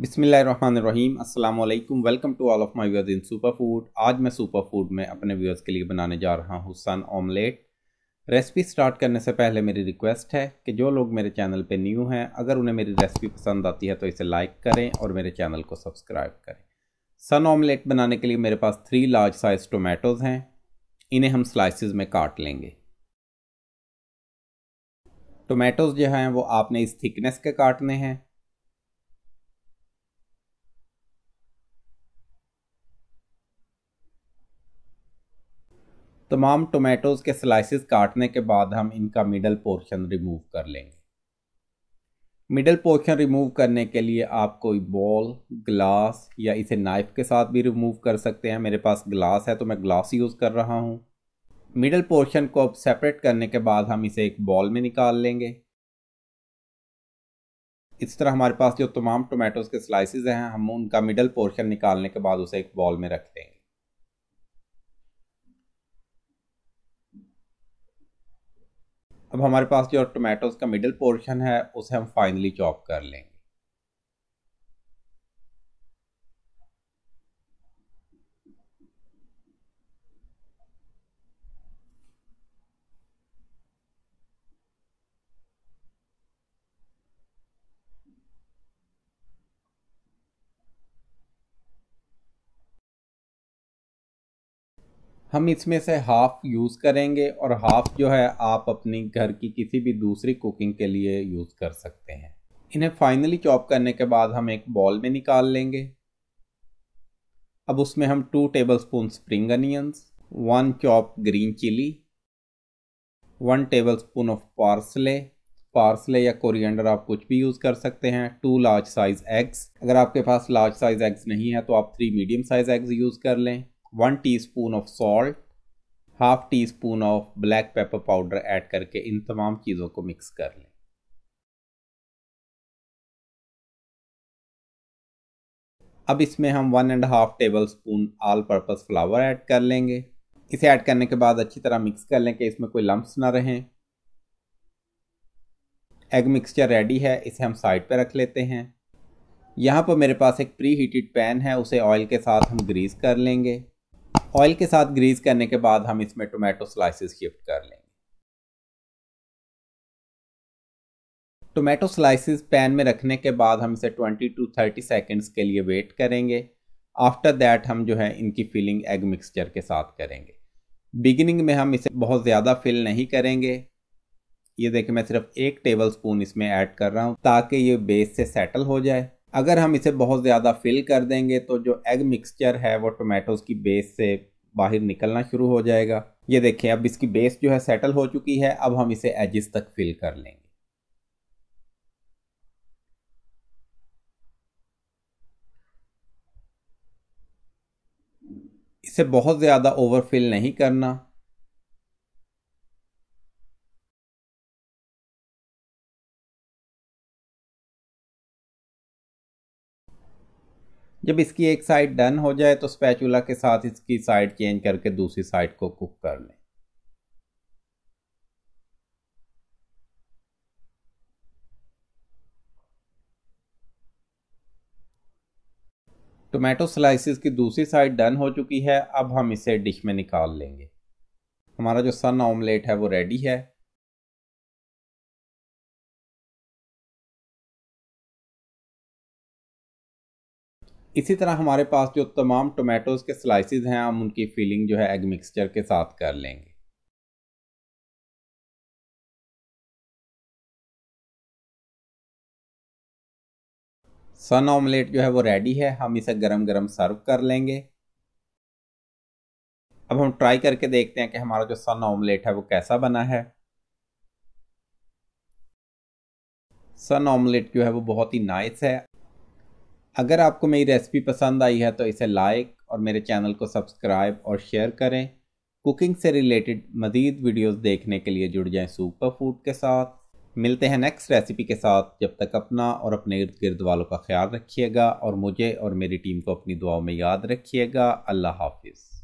बिसमीम अल्लाम welcome to all of my viewers in super food आज मैं सुपर फूड में अपने व्यूअर्स के लिए बनाने जा रहा हूँ सन ऑमलेट रेसिपी स्टार्ट करने से पहले मेरी रिक्वेस्ट है कि जो लोग मेरे चैनल पे न्यू हैं अगर उन्हें मेरी रेसिपी पसंद आती है तो इसे लाइक करें और मेरे चैनल को सब्सक्राइब करें सन ऑमलेट बनाने के लिए मेरे पास थ्री लार्ज साइज़ टोमेटोज़ हैं इन्हें हम स्लाइसिस में काट लेंगे टोमेटोज़ जो हैं वो आपने इस थिकनेस के काटने हैं तमाम टोमेटोज़ के स्लाइसिस काटने के बाद हम इनका मिडल पोर्शन रिमूव कर लेंगे मिडल पोर्शन रिमूव करने के लिए आप कोई बॉल ग्लास या इसे नाइफ़ के साथ भी रिमूव कर सकते हैं मेरे पास ग्लास है तो मैं ग्लास यूज़ कर रहा हूँ मिडल पोर्शन को अब सेपरेट करने के बाद हम इसे एक बॉल में निकाल लेंगे इस तरह हमारे पास जो तमाम टोमेटोज़ के स्लाइसिस हैं हम उनका मिडल पोर्शन निकालने के बाद उसे एक बॉल में रख देंगे अब हमारे पास जो टोमेटोज़ का मिडिल पोर्शन है उसे हम फाइनली चॉप कर लेंगे हम इसमें से हाफ यूज़ करेंगे और हाफ जो है आप अपनी घर की किसी भी दूसरी कुकिंग के लिए यूज़ कर सकते हैं इन्हें फाइनली चॉप करने के बाद हम एक बॉल में निकाल लेंगे अब उसमें हम two tablespoon spring onions one chop green chilli one tablespoon of parsley parsley या कोरिएंडर आप कुछ भी यूज़ कर सकते हैं टू लार्ज साइज़ एग्स अगर आपके पास लार्ज साइज़ एग्स नहीं है तो आप three medium size eggs use कर लें one teaspoon of salt half teaspoon of black pepper powder add करके इन तमाम चीज़ों को मिक्स कर लें अब इसमें हम one and half tablespoon all purpose flour add कर लेंगे इसे ऐड करने के बाद अच्छी तरह मिक्स कर लें कि इसमें कोई लम्ब ना रहें एग मिक्सचर रेडी है इसे हम साइड पर रख लेते हैं यहाँ पर मेरे पास एक प्री हीटेड पैन है उसे ऑयल के साथ हम ग्रीस कर लेंगे ऑयल के साथ ग्रीस करने के बाद हम इसमें टोमेटो स्लाइसिस शिफ्ट कर लेंगे टोमेटो स्लाइसिस पैन में रखने के बाद हम इसे 20 टू 30 सेकंड्स के लिए वेट करेंगे आफ्टर दैट हम जो है इनकी फिलिंग एग मिक्सचर के साथ करेंगे बिगिनिंग में हम इसे बहुत ज़्यादा फिल नहीं करेंगे ये देखिए मैं सिर्फ एक टेबल स्पून इसमें ऐड कर रहा हूँ ताकि ये बेस से सेटल हो जाए अगर हम इसे बहुत ज़्यादा फिल कर देंगे तो जो एग मिक्सचर है वो टोमेटोज़ की बेस से बाहर निकलना शुरू हो जाएगा ये देखें अब इसकी बेस जो है सेटल हो चुकी है अब हम इसे एजिस तक फिल कर लेंगे इसे बहुत ज़्यादा ओवर फिल नहीं करना जब इसकी एक साइड डन हो जाए तो स्पैचुला के साथ इसकी साइड चेंज करके दूसरी साइड को कुक कर लें टोमेटो स्लाइसिस की दूसरी साइड डन हो चुकी है अब हम इसे डिश में निकाल लेंगे हमारा जो सन ऑमलेट है वो रेडी है इसी तरह हमारे पास जो तमाम टोमेटोज़ के स्लाइसिस हैं हम उनकी फीलिंग जो है एग मिक्सचर के साथ कर लेंगे सन ऑमलेट जो है वो रेडी है हम इसे गरम गरम सर्व कर लेंगे अब हम ट्राई करके देखते हैं कि हमारा जो सन ऑमलेट है वो कैसा बना है सन ऑमलेट जो है वो बहुत ही नाइस है अगर आपको मेरी रेसिपी पसंद आई है तो इसे लाइक और मेरे चैनल को सब्सक्राइब और शेयर करें कुकिंग से रिलेटेड मज़ीद वीडियोस देखने के लिए जुड़ जाएं सुपर फूड के साथ मिलते हैं नेक्स्ट रेसिपी के साथ जब तक अपना और अपने इर्द गिर्द वालों का ख्याल रखिएगा और मुझे और मेरी टीम को अपनी दुआओं में याद रखिएगा अल्लाह हाफिज़